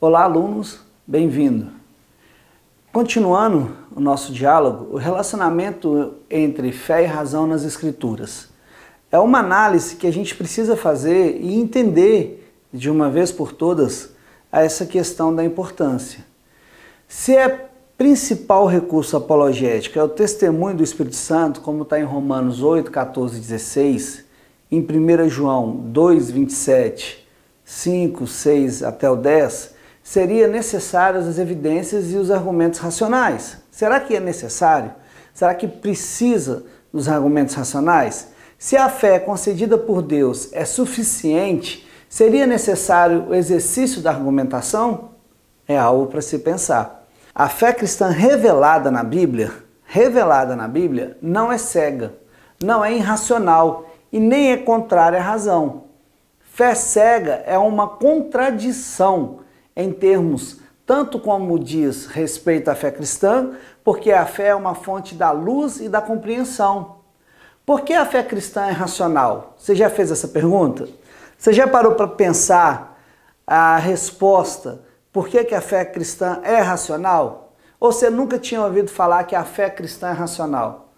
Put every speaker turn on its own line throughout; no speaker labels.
Olá, alunos, bem-vindo. Continuando o nosso diálogo, o relacionamento entre fé e razão nas Escrituras. É uma análise que a gente precisa fazer e entender de uma vez por todas essa questão da importância. Se é principal recurso apologético é o testemunho do Espírito Santo, como está em Romanos 8, 14 16, em 1 João 2, 27, 5, 6 até o 10, seria necessárias as evidências e os argumentos racionais. Será que é necessário? Será que precisa dos argumentos racionais? Se a fé concedida por Deus é suficiente, seria necessário o exercício da argumentação? É algo para se pensar. A fé cristã revelada na Bíblia, revelada na Bíblia, não é cega, não é irracional e nem é contrária à razão. Fé cega é uma contradição em termos tanto como diz respeito à fé cristã, porque a fé é uma fonte da luz e da compreensão. Por que a fé cristã é racional? Você já fez essa pergunta? Você já parou para pensar a resposta? Por que, que a fé cristã é racional? Ou você nunca tinha ouvido falar que a fé cristã é racional?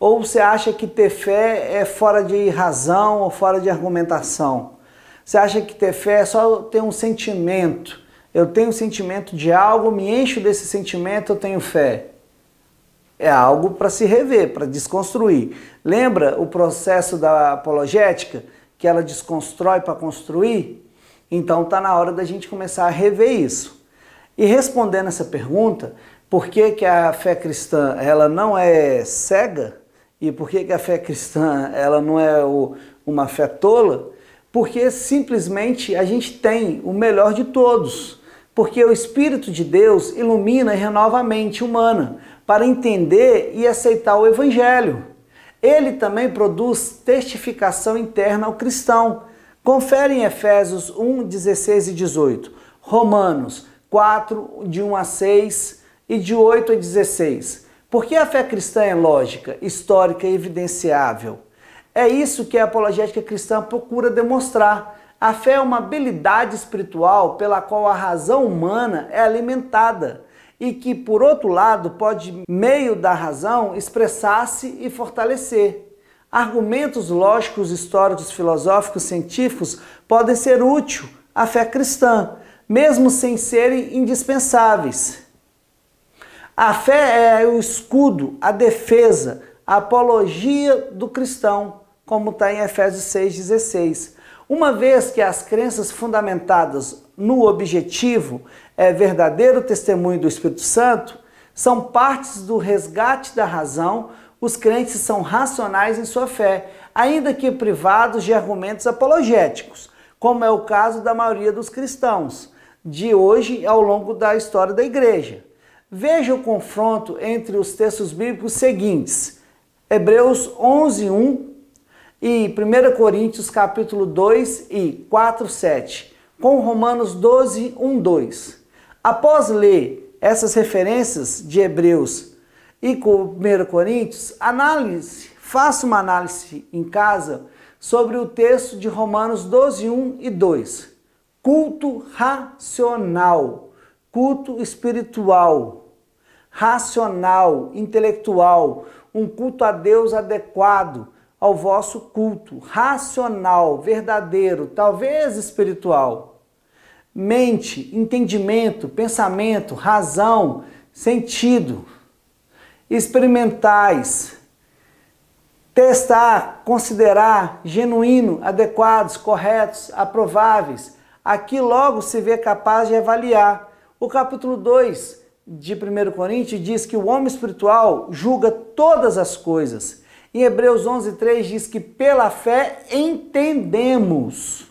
Ou você acha que ter fé é fora de razão ou fora de argumentação? Você acha que ter fé é só ter um sentimento? eu tenho sentimento de algo, me encho desse sentimento, eu tenho fé. É algo para se rever, para desconstruir. Lembra o processo da apologética, que ela desconstrói para construir? Então está na hora da gente começar a rever isso. E respondendo essa pergunta, por que, que a fé cristã ela não é cega e por que, que a fé cristã ela não é o, uma fé tola, porque simplesmente a gente tem o melhor de todos. Porque o Espírito de Deus ilumina e renova a mente humana para entender e aceitar o Evangelho. Ele também produz testificação interna ao cristão. Confere em Efésios 1, 16 e 18, Romanos 4, de 1 a 6 e de 8 a 16. Porque a fé cristã é lógica, histórica e evidenciável é isso que a apologética cristã procura demonstrar. A fé é uma habilidade espiritual pela qual a razão humana é alimentada e que, por outro lado, pode, meio da razão, expressar-se e fortalecer. Argumentos lógicos, históricos, filosóficos, científicos podem ser úteis à fé cristã, mesmo sem serem indispensáveis. A fé é o escudo, a defesa, a apologia do cristão como está em Efésios 6,16. Uma vez que as crenças fundamentadas no objetivo é verdadeiro testemunho do Espírito Santo, são partes do resgate da razão, os crentes são racionais em sua fé, ainda que privados de argumentos apologéticos, como é o caso da maioria dos cristãos de hoje ao longo da história da igreja. Veja o confronto entre os textos bíblicos seguintes: Hebreus 11:1 e 1 Coríntios capítulo 2 e 4, 7, com Romanos 12, 1, 2. Após ler essas referências de Hebreus e com 1 Coríntios, análise, faça uma análise em casa sobre o texto de Romanos 12, 1 e 2. Culto racional, culto espiritual, racional, intelectual, um culto a Deus adequado ao vosso culto racional, verdadeiro, talvez espiritual. Mente, entendimento, pensamento, razão, sentido. Experimentais, testar, considerar genuíno, adequados, corretos, aprováveis. Aqui logo se vê capaz de avaliar. O capítulo 2 de 1 Coríntios diz que o homem espiritual julga todas as coisas em Hebreus 11:3 diz que pela fé entendemos.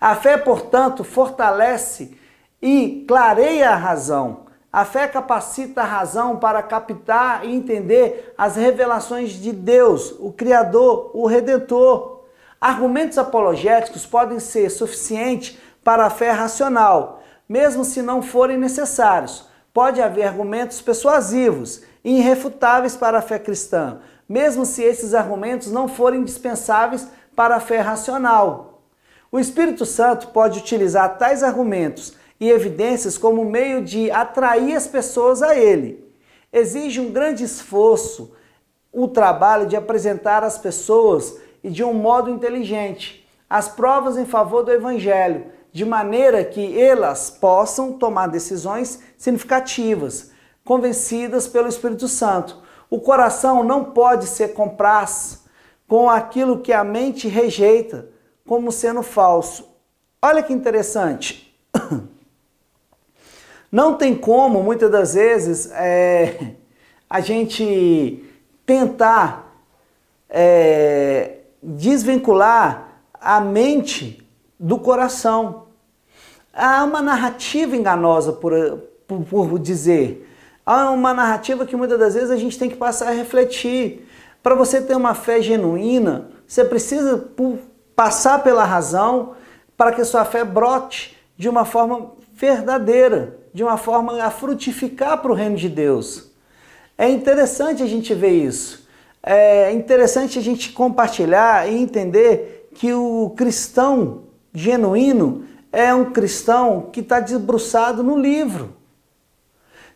A fé, portanto, fortalece e clareia a razão. A fé capacita a razão para captar e entender as revelações de Deus, o Criador, o Redentor. Argumentos apologéticos podem ser suficientes para a fé racional, mesmo se não forem necessários. Pode haver argumentos persuasivos e irrefutáveis para a fé cristã, mesmo se esses argumentos não forem dispensáveis para a fé racional. O Espírito Santo pode utilizar tais argumentos e evidências como meio de atrair as pessoas a ele. Exige um grande esforço o trabalho de apresentar às pessoas e de um modo inteligente as provas em favor do Evangelho, de maneira que elas possam tomar decisões significativas, convencidas pelo Espírito Santo, o coração não pode ser compraz com aquilo que a mente rejeita como sendo falso. Olha que interessante. Não tem como, muitas das vezes, é, a gente tentar é, desvincular a mente do coração. Há uma narrativa enganosa, por, por, por dizer, Há uma narrativa que muitas das vezes a gente tem que passar a refletir. Para você ter uma fé genuína, você precisa passar pela razão para que a sua fé brote de uma forma verdadeira, de uma forma a frutificar para o reino de Deus. É interessante a gente ver isso. É interessante a gente compartilhar e entender que o cristão genuíno é um cristão que está debruçado no livro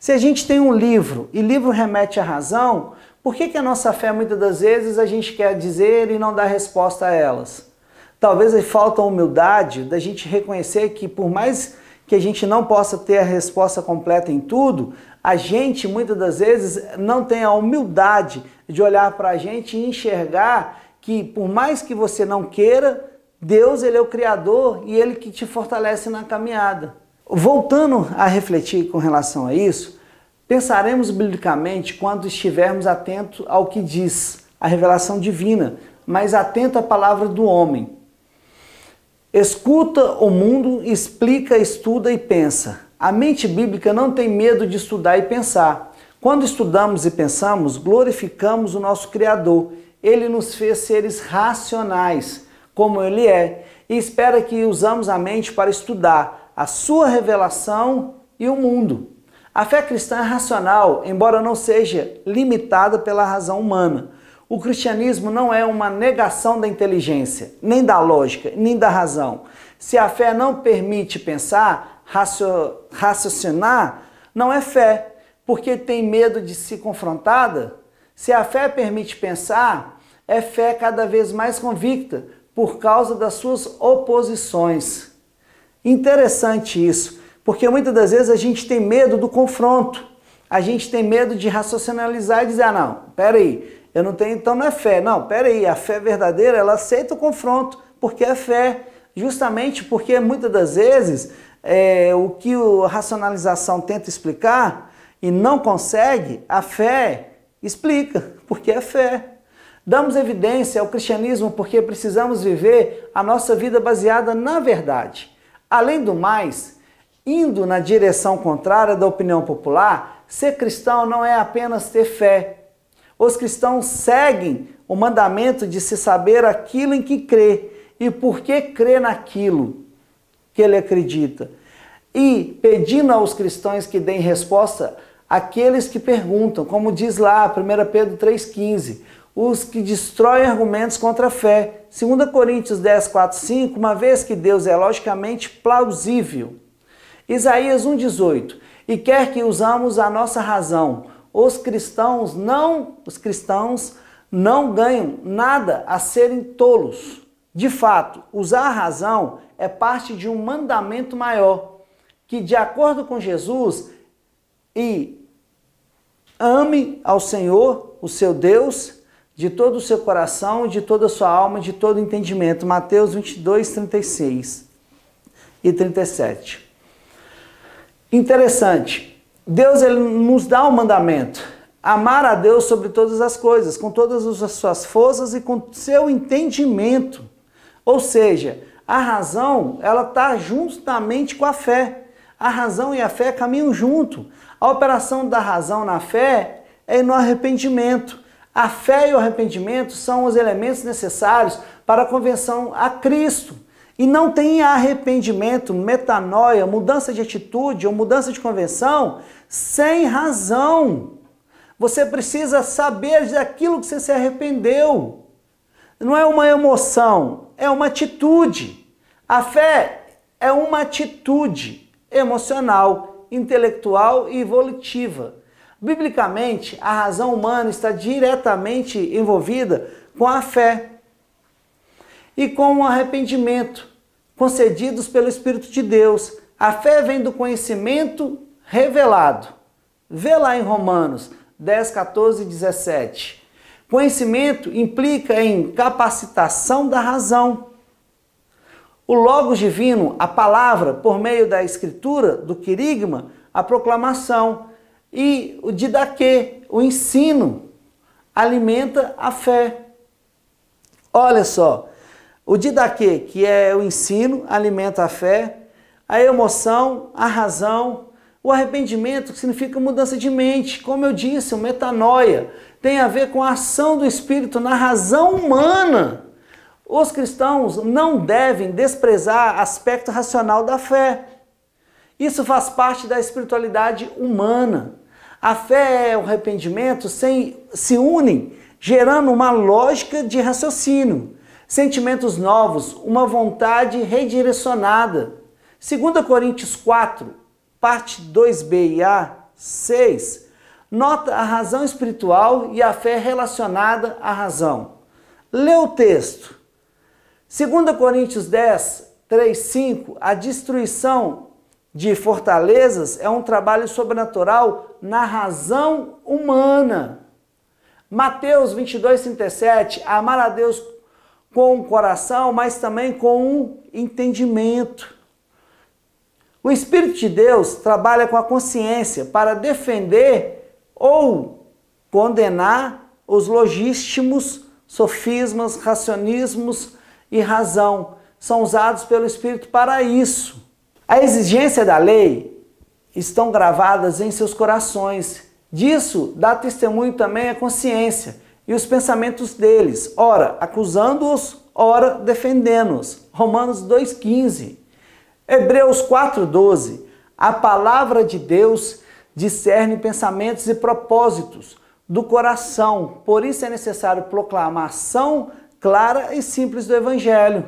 se a gente tem um livro e livro remete à razão, por que, que a nossa fé muitas das vezes a gente quer dizer e não dá resposta a elas? Talvez falta a humildade da gente reconhecer que por mais que a gente não possa ter a resposta completa em tudo, a gente muitas das vezes não tem a humildade de olhar para a gente e enxergar que por mais que você não queira, Deus ele é o criador e ele que te fortalece na caminhada. Voltando a refletir com relação a isso, Pensaremos biblicamente quando estivermos atentos ao que diz a revelação divina, mas atento à palavra do homem. Escuta o mundo, explica, estuda e pensa. A mente bíblica não tem medo de estudar e pensar. Quando estudamos e pensamos, glorificamos o nosso Criador. Ele nos fez seres racionais, como Ele é, e espera que usamos a mente para estudar a sua revelação e o mundo. A fé cristã é racional, embora não seja limitada pela razão humana. O cristianismo não é uma negação da inteligência, nem da lógica, nem da razão. Se a fé não permite pensar, raciocinar, não é fé, porque tem medo de se confrontada. Se a fé permite pensar, é fé cada vez mais convicta por causa das suas oposições. Interessante isso. Porque muitas das vezes a gente tem medo do confronto. A gente tem medo de racionalizar e dizer: ah, não, peraí, eu não tenho, então não é fé. Não, peraí, a fé verdadeira ela aceita o confronto, porque é fé. Justamente porque muitas das vezes é, o que a racionalização tenta explicar e não consegue, a fé explica, porque é fé. Damos evidência ao cristianismo porque precisamos viver a nossa vida baseada na verdade. Além do mais, indo na direção contrária da opinião popular, ser cristão não é apenas ter fé. Os cristãos seguem o mandamento de se saber aquilo em que crê e por que crê naquilo que ele acredita. E pedindo aos cristãos que deem resposta àqueles que perguntam, como diz lá 1 Pedro 3,15, os que destroem argumentos contra a fé. 2 Coríntios 10, 4, 5, uma vez que Deus é logicamente plausível Isaías 1,18. E quer que usamos a nossa razão. Os cristãos não, os cristãos não ganham nada a serem tolos. De fato, usar a razão é parte de um mandamento maior, que de acordo com Jesus e ame ao Senhor, o seu Deus, de todo o seu coração, de toda a sua alma, de todo o entendimento. Mateus 22, 36 e 37. Interessante. Deus ele nos dá o um mandamento: amar a Deus sobre todas as coisas, com todas as suas forças e com seu entendimento. Ou seja, a razão ela está juntamente com a fé. A razão e a fé caminham junto. A operação da razão na fé é no arrependimento. A fé e o arrependimento são os elementos necessários para a convenção a Cristo e não tem arrependimento, metanoia, mudança de atitude ou mudança de convenção sem razão. Você precisa saber daquilo que você se arrependeu. Não é uma emoção, é uma atitude. A fé é uma atitude emocional, intelectual e evolutiva. Biblicamente, a razão humana está diretamente envolvida com a fé e com o arrependimento concedidos pelo Espírito de Deus. A fé vem do conhecimento revelado. Vê lá em Romanos 10, 14 e 17. Conhecimento implica em capacitação da razão. O Logos Divino, a palavra, por meio da escritura, do querigma, a proclamação, e o didaquê, o ensino, alimenta a fé. Olha só, o didaquê, que é o ensino, alimenta a fé, a emoção, a razão, o arrependimento, que significa mudança de mente, como eu disse, o metanoia, tem a ver com a ação do espírito na razão humana. Os cristãos não devem desprezar aspecto racional da fé. Isso faz parte da espiritualidade humana. A fé e o arrependimento se unem, gerando uma lógica de raciocínio sentimentos novos, uma vontade redirecionada. 2 Coríntios 4, parte 2b e a 6, nota a razão espiritual e a fé relacionada à razão. Lê o texto. 2 Coríntios 10, 3, 5, a destruição de fortalezas é um trabalho sobrenatural na razão humana. Mateus 22, 37, amar a Deus com o coração, mas também com o entendimento. O Espírito de Deus trabalha com a consciência para defender ou condenar os logísticos, sofismas, racionismos e razão. São usados pelo Espírito para isso. A exigência da lei estão gravadas em seus corações. Disso dá testemunho também a consciência e os pensamentos deles, ora acusando-os, ora defendendo-os. Romanos 2,15. Hebreus 4,12. A palavra de Deus discerne pensamentos e propósitos do coração. Por isso é necessário proclamação clara e simples do Evangelho.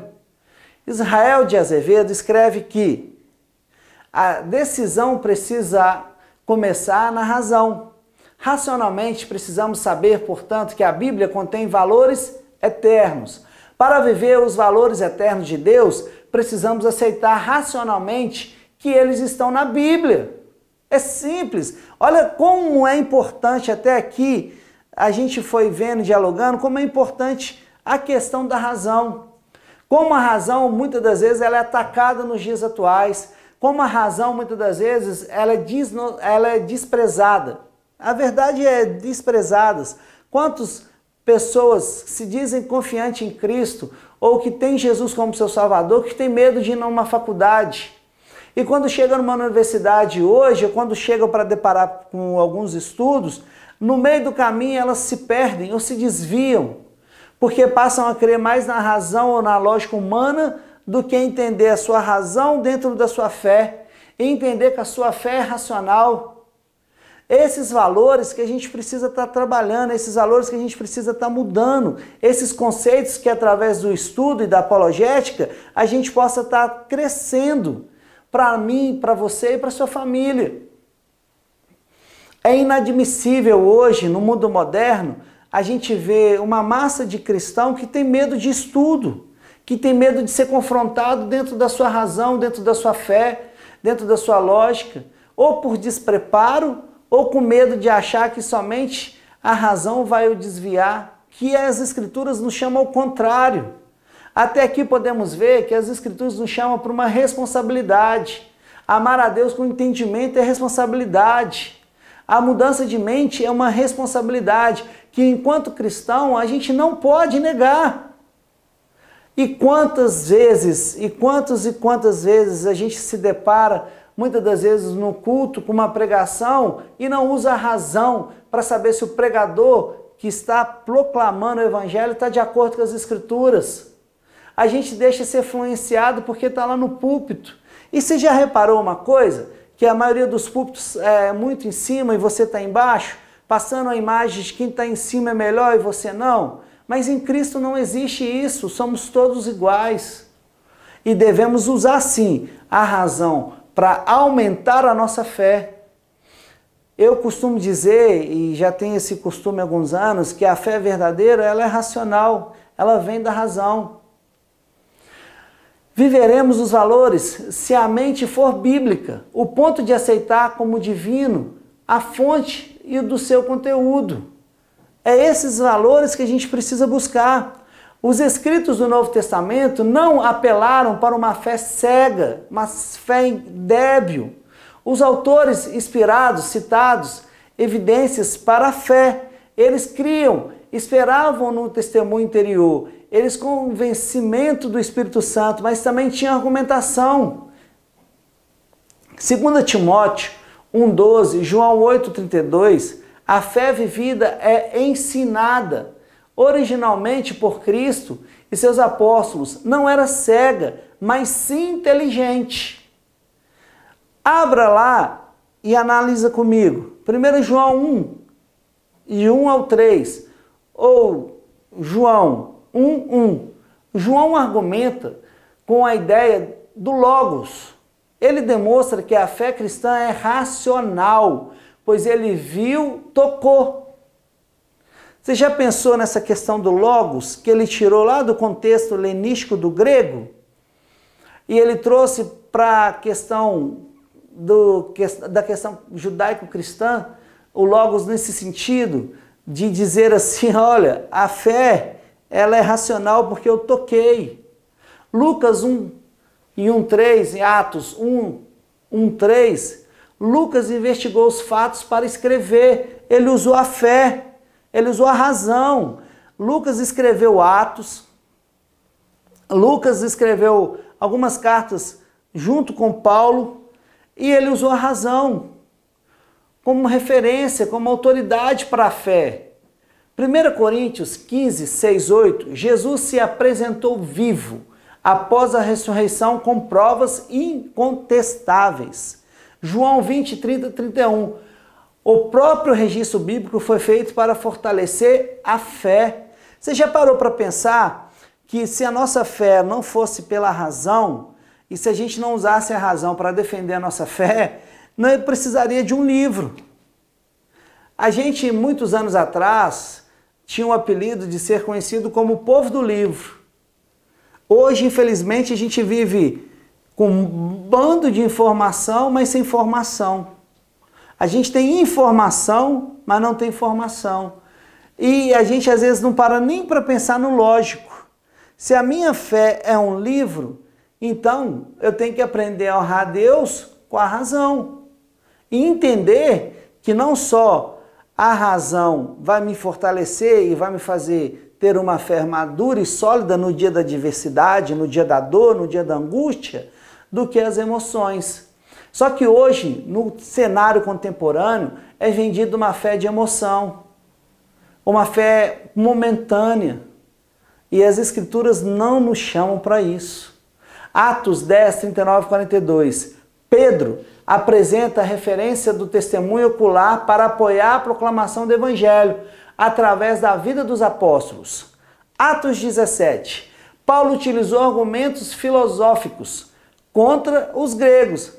Israel de Azevedo escreve que a decisão precisa começar na razão. Racionalmente, precisamos saber, portanto, que a Bíblia contém valores eternos. Para viver os valores eternos de Deus, precisamos aceitar racionalmente que eles estão na Bíblia. É simples. Olha como é importante até aqui a gente foi vendo, dialogando, como é importante a questão da razão. Como a razão muitas das vezes ela é atacada nos dias atuais, como a razão muitas das vezes ela é, ela é desprezada. A verdade é desprezadas. Quantas pessoas se dizem confiantes em Cristo ou que têm Jesus como seu Salvador, que têm medo de ir numa faculdade? E quando chega numa universidade hoje, ou quando chegam para deparar com alguns estudos, no meio do caminho elas se perdem ou se desviam, porque passam a crer mais na razão ou na lógica humana do que entender a sua razão dentro da sua fé e entender que a sua fé é racional. Esses valores que a gente precisa estar tá trabalhando, esses valores que a gente precisa estar tá mudando, esses conceitos que através do estudo e da apologética a gente possa estar tá crescendo para mim, para você e para sua família. É inadmissível hoje, no mundo moderno, a gente vê uma massa de cristão que tem medo de estudo, que tem medo de ser confrontado dentro da sua razão, dentro da sua fé, dentro da sua lógica, ou por despreparo, ou com medo de achar que somente a razão vai o desviar, que as Escrituras nos chamam ao contrário. Até aqui podemos ver que as Escrituras nos chamam para uma responsabilidade. Amar a Deus com entendimento é responsabilidade. A mudança de mente é uma responsabilidade que, enquanto cristão, a gente não pode negar. E quantas vezes, e quantas e quantas vezes a gente se depara muitas das vezes no culto com uma pregação e não usa a razão para saber se o pregador que está proclamando o evangelho está de acordo com as escrituras. A gente deixa ser influenciado porque está lá no púlpito. E você já reparou uma coisa? Que a maioria dos púlpitos é, é muito em cima e você está embaixo, passando a imagem de quem está em cima é melhor e você não. Mas em Cristo não existe isso, somos todos iguais. E devemos usar sim a razão para aumentar a nossa fé. Eu costumo dizer, e já tenho esse costume há alguns anos, que a fé verdadeira ela é racional, ela vem da razão. Viveremos os valores se a mente for bíblica, o ponto de aceitar como divino a fonte e do seu conteúdo. É esses valores que a gente precisa buscar. Os escritos do Novo Testamento não apelaram para uma fé cega, mas fé débil. Os autores inspirados, citados, evidências para a fé. Eles criam, esperavam no testemunho interior, eles com vencimento do Espírito Santo, mas também tinham argumentação. 2 Timóteo 1,12, João 8,32, a fé vivida é ensinada originalmente por Cristo e seus apóstolos, não era cega, mas sim inteligente. Abra lá e analisa comigo. 1 João 1, e 1 ao 3, ou João 1, 1. João argumenta com a ideia do Logos. Ele demonstra que a fé cristã é racional, pois ele viu, tocou. Você já pensou nessa questão do logos, que ele tirou lá do contexto helenístico do grego? E ele trouxe para a questão do, da questão judaico-cristã o logos nesse sentido de dizer assim, olha, a fé ela é racional porque eu toquei. Lucas 1 e 1:3 em Atos 1 1:3, Lucas investigou os fatos para escrever. Ele usou a fé ele usou a razão. Lucas escreveu Atos, Lucas escreveu algumas cartas junto com Paulo e ele usou a razão como referência, como autoridade para a fé. 1 Coríntios 15, 6, 8, Jesus se apresentou vivo após a ressurreição com provas incontestáveis. João 20, 30, 31, o próprio registro bíblico foi feito para fortalecer a fé. Você já parou para pensar que se a nossa fé não fosse pela razão, e se a gente não usasse a razão para defender a nossa fé, não precisaria de um livro. A gente, muitos anos atrás, tinha o um apelido de ser conhecido como o povo do livro. Hoje, infelizmente, a gente vive com um bando de informação, mas sem formação. A gente tem informação, mas não tem formação. E a gente às vezes não para nem para pensar no lógico. Se a minha fé é um livro, então eu tenho que aprender a honrar Deus com a razão e entender que não só a razão vai me fortalecer e vai me fazer ter uma fé madura e sólida no dia da adversidade, no dia da dor, no dia da angústia, do que as emoções. Só que hoje, no cenário contemporâneo, é vendida uma fé de emoção, uma fé momentânea. E as Escrituras não nos chamam para isso. Atos 10, 39 e 42. Pedro apresenta a referência do testemunho ocular para apoiar a proclamação do Evangelho através da vida dos apóstolos. Atos 17. Paulo utilizou argumentos filosóficos contra os gregos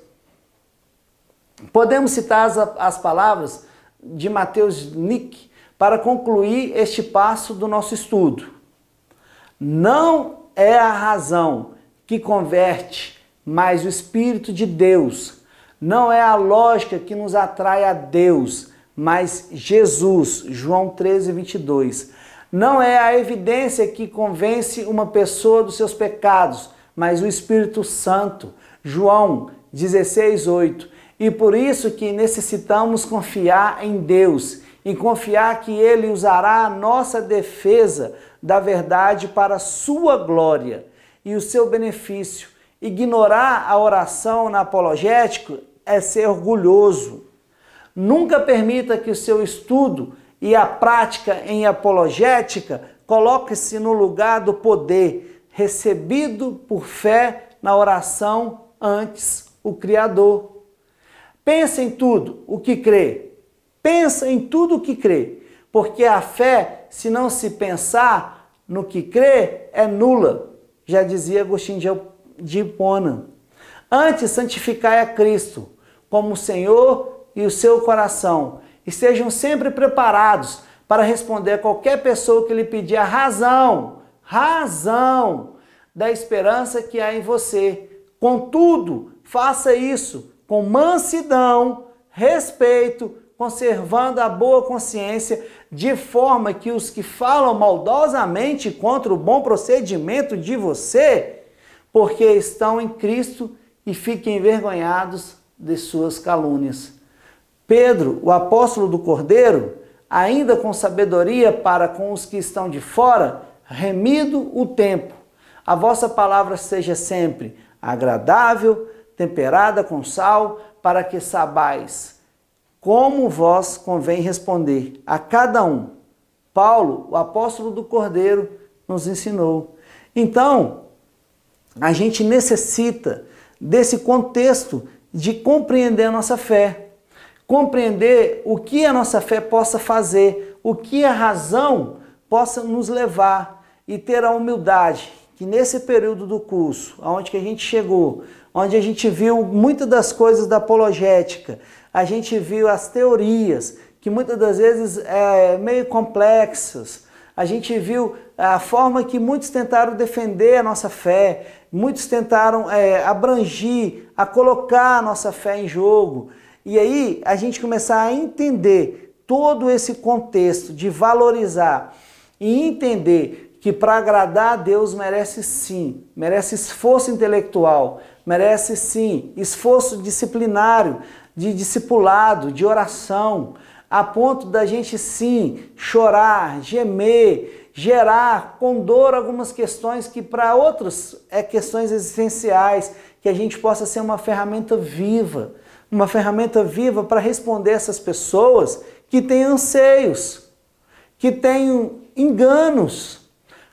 Podemos citar as, as palavras de Mateus Nick para concluir este passo do nosso estudo. Não é a razão que converte, mas o Espírito de Deus. Não é a lógica que nos atrai a Deus, mas Jesus. João 13, 22. Não é a evidência que convence uma pessoa dos seus pecados, mas o Espírito Santo. João 16, 8. E por isso que necessitamos confiar em Deus e confiar que Ele usará a nossa defesa da verdade para a sua glória e o seu benefício. Ignorar a oração na apologética é ser orgulhoso. Nunca permita que o seu estudo e a prática em apologética coloque-se no lugar do poder recebido por fé na oração antes o Criador. Pensa em tudo o que crê. Pensa em tudo o que crê. Porque a fé, se não se pensar no que crê, é nula. Já dizia Agostinho de Hipona. Antes, santificai a Cristo como o Senhor e o seu coração. E sejam sempre preparados para responder a qualquer pessoa que lhe pedir a razão, razão da esperança que há em você. Contudo, faça isso com mansidão, respeito, conservando a boa consciência, de forma que os que falam maldosamente contra o bom procedimento de você, porque estão em Cristo e fiquem envergonhados de suas calúnias. Pedro, o apóstolo do Cordeiro, ainda com sabedoria para com os que estão de fora, remido o tempo. A vossa palavra seja sempre agradável, temperada com sal, para que sabais como vós convém responder a cada um. Paulo, o apóstolo do Cordeiro, nos ensinou. Então, a gente necessita desse contexto de compreender a nossa fé, compreender o que a nossa fé possa fazer, o que a razão possa nos levar e ter a humildade que nesse período do curso, aonde que a gente chegou, onde a gente viu muitas das coisas da apologética, a gente viu as teorias, que muitas das vezes é meio complexas, a gente viu a forma que muitos tentaram defender a nossa fé, muitos tentaram é, abrangir, a colocar a nossa fé em jogo. E aí a gente começar a entender todo esse contexto de valorizar e entender que para agradar a Deus merece sim, merece esforço intelectual, merece sim esforço disciplinário, de discipulado, de oração, a ponto da gente sim chorar, gemer, gerar com dor algumas questões que para outros é questões existenciais, que a gente possa ser uma ferramenta viva, uma ferramenta viva para responder essas pessoas que têm anseios, que têm enganos,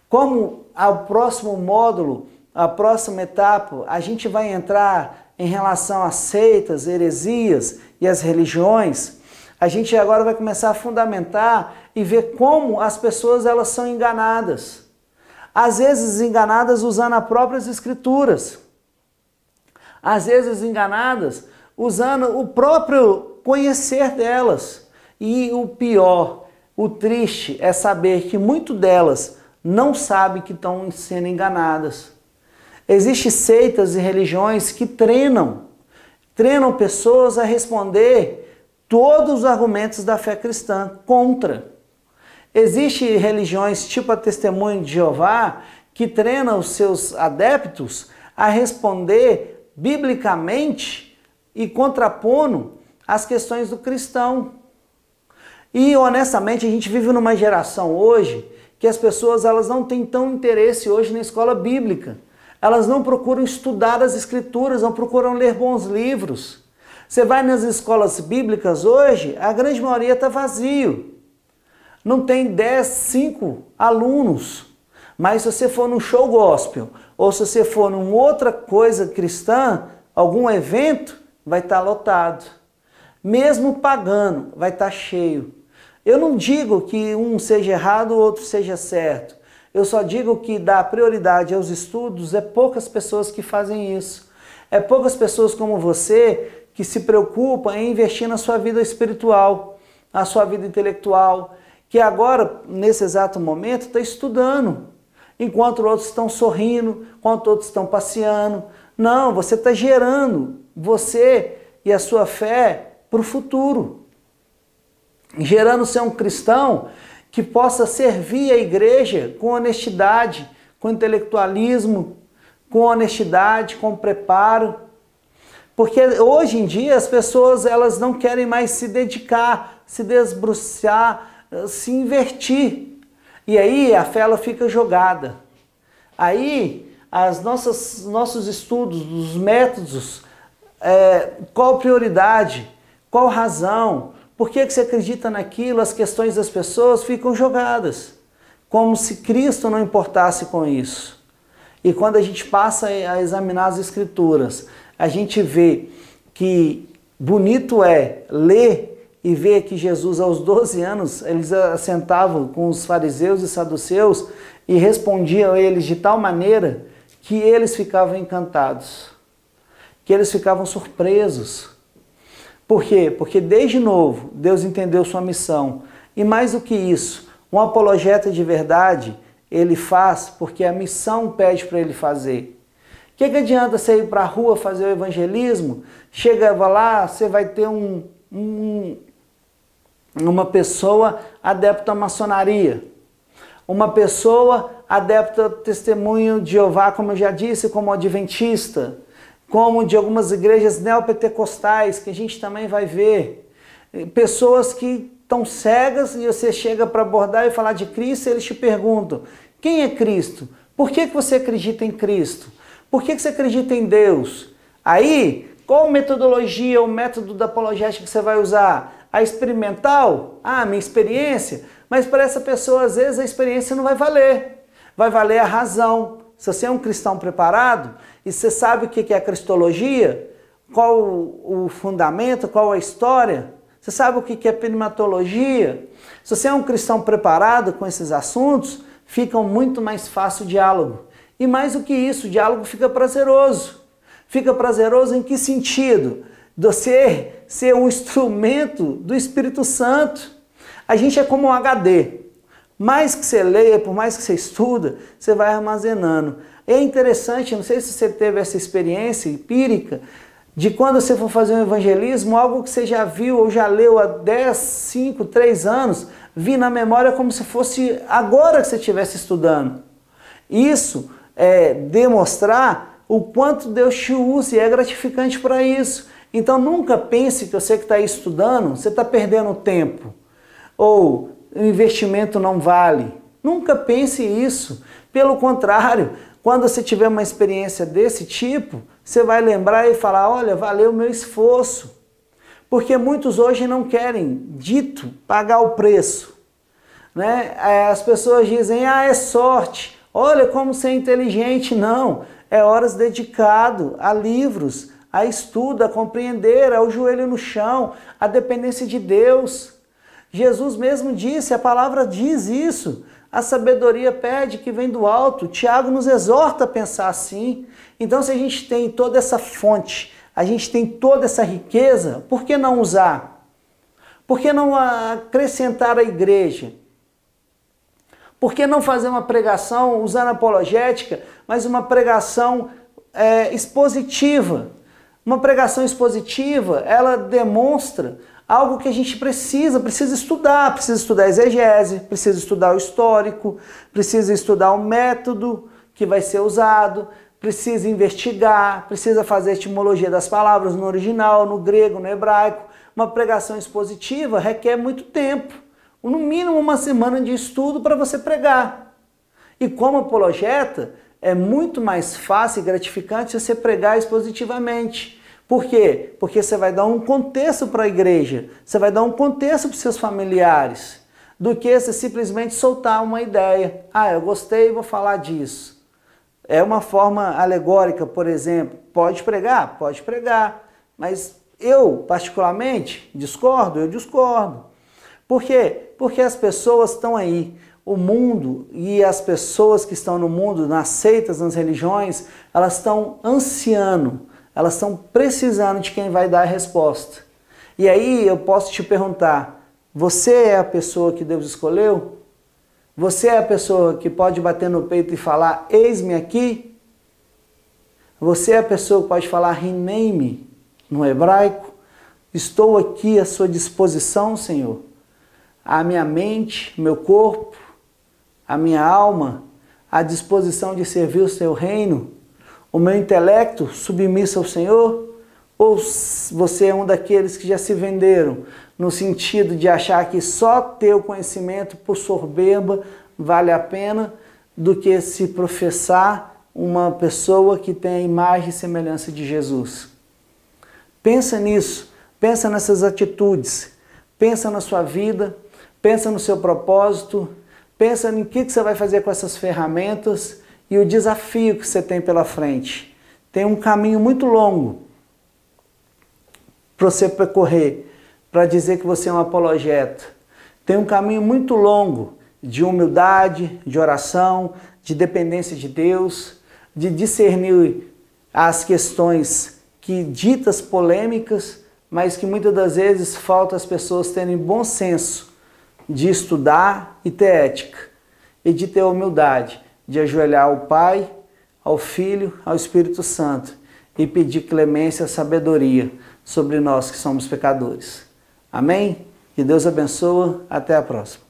como ao próximo módulo, a próxima etapa, a gente vai entrar em relação a seitas, heresias e as religiões. A gente agora vai começar a fundamentar e ver como as pessoas elas são enganadas. Às vezes enganadas usando as próprias escrituras. Às vezes enganadas usando o próprio conhecer delas. E o pior, o triste é saber que muito delas não sabem que estão sendo enganadas. Existem seitas e religiões que treinam, treinam pessoas a responder todos os argumentos da fé cristã contra. Existem religiões tipo a Testemunho de Jeová que treinam os seus adeptos a responder biblicamente e contrapondo as questões do cristão. E honestamente, a gente vive numa geração hoje que as pessoas elas não têm tão interesse hoje na escola bíblica. Elas não procuram estudar as escrituras, não procuram ler bons livros. Você vai nas escolas bíblicas hoje, a grande maioria está vazio. Não tem 10, 5 alunos. Mas se você for num show gospel, ou se você for numa outra coisa cristã, algum evento, vai estar tá lotado. Mesmo pagando, vai estar tá cheio. Eu não digo que um seja errado, o outro seja certo. Eu só digo que dar prioridade aos estudos é poucas pessoas que fazem isso. É poucas pessoas como você que se preocupam em investir na sua vida espiritual, na sua vida intelectual, que agora, nesse exato momento, está estudando, enquanto outros estão sorrindo, enquanto outros estão passeando. Não, você está gerando você e a sua fé para o futuro gerando ser um cristão que possa servir a igreja com honestidade, com intelectualismo, com honestidade, com preparo. Porque hoje em dia as pessoas elas não querem mais se dedicar, se desbruçar, se invertir. E aí a fé ela fica jogada. Aí as nossas nossos estudos, os métodos, é, qual prioridade, qual razão, por que, que você acredita naquilo? As questões das pessoas ficam jogadas, como se Cristo não importasse com isso. E quando a gente passa a examinar as Escrituras, a gente vê que bonito é ler e ver que Jesus, aos 12 anos, eles assentavam com os fariseus e saduceus e respondiam a eles de tal maneira que eles ficavam encantados, que eles ficavam surpresos por quê? Porque desde novo Deus entendeu sua missão. E mais do que isso, um apologeta de verdade, ele faz porque a missão pede para ele fazer. O que, que adianta você ir para a rua fazer o evangelismo? Chega lá, você vai ter um, um uma pessoa adepta à maçonaria, uma pessoa adepta ao testemunho de Jeová, como eu já disse, como adventista, como de algumas igrejas neopentecostais, que a gente também vai ver. Eh, pessoas que estão cegas e você chega para abordar e falar de Cristo, e eles te perguntam: quem é Cristo? Por que, que você acredita em Cristo? Por que, que você acredita em Deus? Aí, qual metodologia, o método da apologética que você vai usar? A experimental? Ah, minha experiência? Mas para essa pessoa, às vezes, a experiência não vai valer. Vai valer a razão, se você é um cristão preparado e você sabe o que é a cristologia, qual o fundamento, qual a história, você sabe o que é a pneumatologia, se você é um cristão preparado com esses assuntos, fica muito mais fácil o diálogo. E mais do que isso, o diálogo fica prazeroso. Fica prazeroso em que sentido? Você ser um instrumento do Espírito Santo. A gente é como um HD mais que você leia, por mais que você estuda, você vai armazenando. É interessante, não sei se você teve essa experiência empírica, de quando você for fazer um evangelismo, algo que você já viu ou já leu há 10, 5, 3 anos, vi na memória como se fosse agora que você estivesse estudando. Isso é demonstrar o quanto Deus te usa e é gratificante para isso. Então nunca pense que você que está estudando, você está perdendo tempo. Ou o investimento não vale. Nunca pense isso. Pelo contrário, quando você tiver uma experiência desse tipo, você vai lembrar e falar: olha, valeu o meu esforço. Porque muitos hoje não querem, dito, pagar o preço. Né? As pessoas dizem: ah, é sorte. Olha como ser é inteligente. Não, é horas dedicado a livros, a estudo, a compreender, ao joelho no chão, a dependência de Deus. Jesus mesmo disse, a palavra diz isso. A sabedoria pede que vem do alto. Tiago nos exorta a pensar assim. Então, se a gente tem toda essa fonte, a gente tem toda essa riqueza, por que não usar? Por que não acrescentar à igreja? Por que não fazer uma pregação usando apologética, mas uma pregação é, expositiva? Uma pregação expositiva, ela demonstra algo que a gente precisa, precisa estudar, precisa estudar a exegese, precisa estudar o histórico, precisa estudar o método que vai ser usado, precisa investigar, precisa fazer a etimologia das palavras no original, no grego, no hebraico. Uma pregação expositiva requer muito tempo, no mínimo uma semana de estudo para você pregar. E como apologeta, é muito mais fácil e gratificante você pregar expositivamente por quê? Porque você vai dar um contexto para a igreja, você vai dar um contexto para seus familiares, do que você simplesmente soltar uma ideia. Ah, eu gostei, vou falar disso. É uma forma alegórica, por exemplo. Pode pregar? Pode pregar. Mas eu, particularmente, discordo? Eu discordo. Por quê? Porque as pessoas estão aí. O mundo e as pessoas que estão no mundo, nas seitas, nas religiões, elas estão ansiando elas estão precisando de quem vai dar a resposta. E aí eu posso te perguntar: você é a pessoa que Deus escolheu? Você é a pessoa que pode bater no peito e falar: Eis-me aqui? Você é a pessoa que pode falar: rename me no hebraico? Estou aqui à sua disposição, Senhor. A minha mente, meu corpo, a minha alma, à disposição de servir o seu reino o meu intelecto submisso ao Senhor? Ou você é um daqueles que já se venderam no sentido de achar que só ter o conhecimento por soberba vale a pena do que se professar uma pessoa que tem a imagem e semelhança de Jesus? Pensa nisso, pensa nessas atitudes, pensa na sua vida, pensa no seu propósito, pensa em que você vai fazer com essas ferramentas e o desafio que você tem pela frente. Tem um caminho muito longo para você percorrer, para dizer que você é um apologeta. Tem um caminho muito longo de humildade, de oração, de dependência de Deus, de discernir as questões que ditas polêmicas, mas que muitas das vezes falta as pessoas terem bom senso de estudar e ter ética e de ter humildade de ajoelhar ao Pai, ao Filho, ao Espírito Santo e pedir clemência e sabedoria sobre nós que somos pecadores. Amém? Que Deus abençoe. Até a próxima.